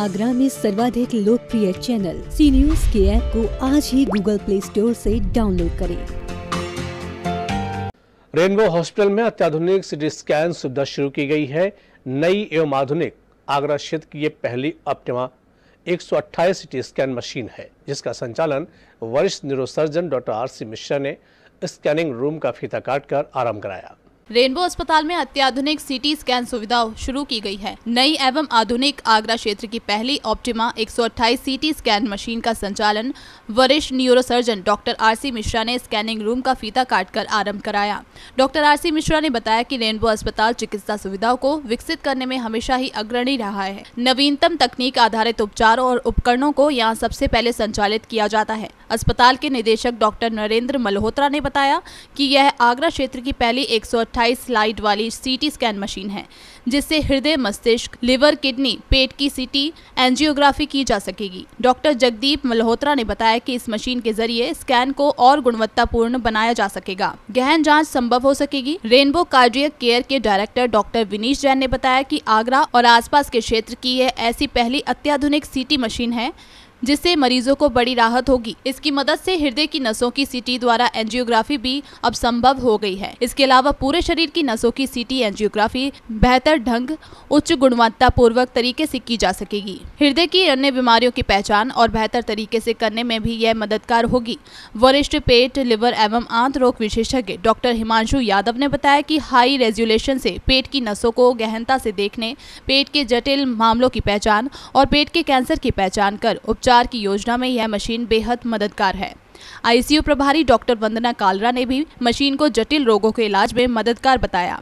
आगरा में सर्वाधिक लोकप्रिय चैनल सी न्यूज के ऐप को आज ही गूगल प्ले स्टोर से डाउनलोड करें रेनबो हॉस्पिटल में अत्याधुनिक सिटी स्कैन सुविधा शुरू की गई है नई एवं आधुनिक आगरा क्षेत्र की ये पहली अपटिमा 128 सिटी स्कैन मशीन है जिसका संचालन वरिष्ठ neurosurgeon doctor R C Mishra ने स्कैनिंग रूम का फीता काटकर आरंभ कराया रेनबो अस्पताल में अत्याधुनिक सीटी स्कैन सुविधा शुरू की गई है नई एवं आधुनिक आगरा क्षेत्र की पहली ऑप्टिमा 128 सीटी स्कैन मशीन का संचालन वरिष्ठ न्यूरोसर्जन डॉक्टर आरसी मिश्रा ने स्कैनिंग रूम का फीता काटकर आरंभ कराया डॉक्टर आरसी मिश्रा ने बताया कि रेनबो अस्पताल चिकित्सा सुविधाओं को विकसित करने में हमेशा ही अग्रणी रहा है नवीनतम तकनीक आधारित उपचार और उपकरणों को यहाँ सबसे पहले संचालित किया जाता है अस्पताल के निदेशक डॉक्टर नरेंद्र मल्होत्रा ने बताया कि यह आगरा क्षेत्र की पहली 128 स्लाइड वाली सीटी स्कैन मशीन है जिससे हृदय मस्तिष्क लिवर किडनी पेट की सीटी एंजियोग्राफी की जा सकेगी डॉक्टर जगदीप मल्होत्रा ने बताया कि इस मशीन के जरिए स्कैन को और गुणवत्तापूर्ण बनाया जा सकेगा गहन जांच संभव हो सकेगी रेनबो कार्डियक केयर के डायरेक्टर डॉक्टर विनीश जैन ने बताया कि आगरा और आसपास के क्षेत्र की यह ऐसी पहली अत्याधुनिक सीटी मशीन है जिससे मरीजों को बड़ी राहत होगी इसकी मदद से हृदय की नसों की सीटी द्वारा एंजियोग्राफी भी अब संभव हो गई है इसके अलावा पूरे शरीर की नसों की सीटी एंजियोग्राफी बेहतर ढंग उच्च गुणवत्ता पूर्वक तरीके से की जा सकेगी हृदय की अन्य बीमारियों की पहचान और बेहतर तरीके से करने में भी यह मददगार होगी वरिष्ठ पेट लिवर एवं आंत रोग विशेषज्ञ डॉक्टर हिमांशु यादव ने बताया की हाई रेजुलेशन से पेट की नसों को गहनता से देखने पेट के जटिल मामलों की पहचान और पेट के कैंसर की पहचान कर उपचार उपचार की योजना में यह मशीन बेहद मददगार है आईसीयू प्रभारी डॉक्टर वंदना कालरा ने भी मशीन को जटिल रोगों के इलाज में मददगार बताया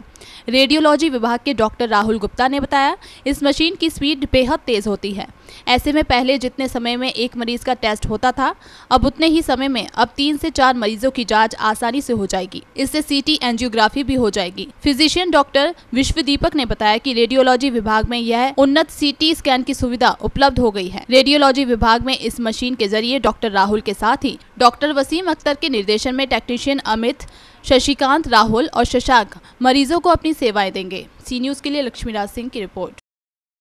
रेडियोलॉजी विभाग के डॉक्टर राहुल गुप्ता ने बताया इस मशीन की स्पीड बेहद तेज़ होती है ऐसे में पहले जितने समय में एक मरीज का टेस्ट होता था अब उतने ही समय में अब तीन से चार मरीजों की जाँच आसानी से हो जाएगी इससे सीटी एंजियोग्राफी भी हो जाएगी फिजिशियन डॉक्टर विश्व दीपक ने बताया की रेडियोलॉजी विभाग में यह उन्नत सीटी स्कैन की सुविधा उपलब्ध हो गई है रेडियोलॉजी विभाग में इस मशीन के जरिए डॉक्टर राहुल के साथ ही डॉक्टर वसीम अख्तर के निर्देशन में टेक्नीशियन अमित शशिकांत राहुल और शशांक मरीजों को अपनी सेवाएं देंगे सी न्यूज़ के लिए लक्ष्मीराज सिंह की रिपोर्ट